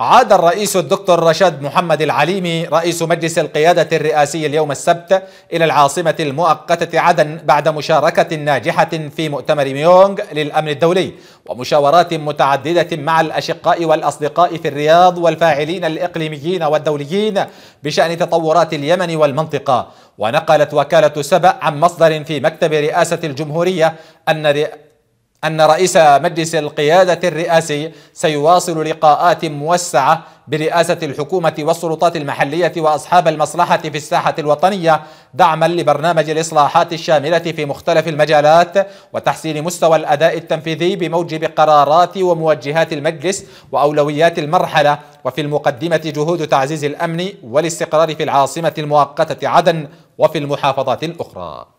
عاد الرئيس الدكتور رشاد محمد العليمي رئيس مجلس القيادة الرئاسي اليوم السبت إلى العاصمة المؤقتة عدن بعد مشاركة ناجحة في مؤتمر ميونغ للأمن الدولي ومشاورات متعددة مع الأشقاء والأصدقاء في الرياض والفاعلين الإقليميين والدوليين بشأن تطورات اليمن والمنطقة ونقلت وكالة سبأ عن مصدر في مكتب رئاسة الجمهورية أن أن رئيس مجلس القيادة الرئاسي سيواصل لقاءات موسعة برئاسة الحكومة والسلطات المحلية وأصحاب المصلحة في الساحة الوطنية دعما لبرنامج الإصلاحات الشاملة في مختلف المجالات وتحسين مستوى الأداء التنفيذي بموجب قرارات وموجهات المجلس وأولويات المرحلة وفي المقدمة جهود تعزيز الأمن والاستقرار في العاصمة المؤقتة عدن وفي المحافظات الأخرى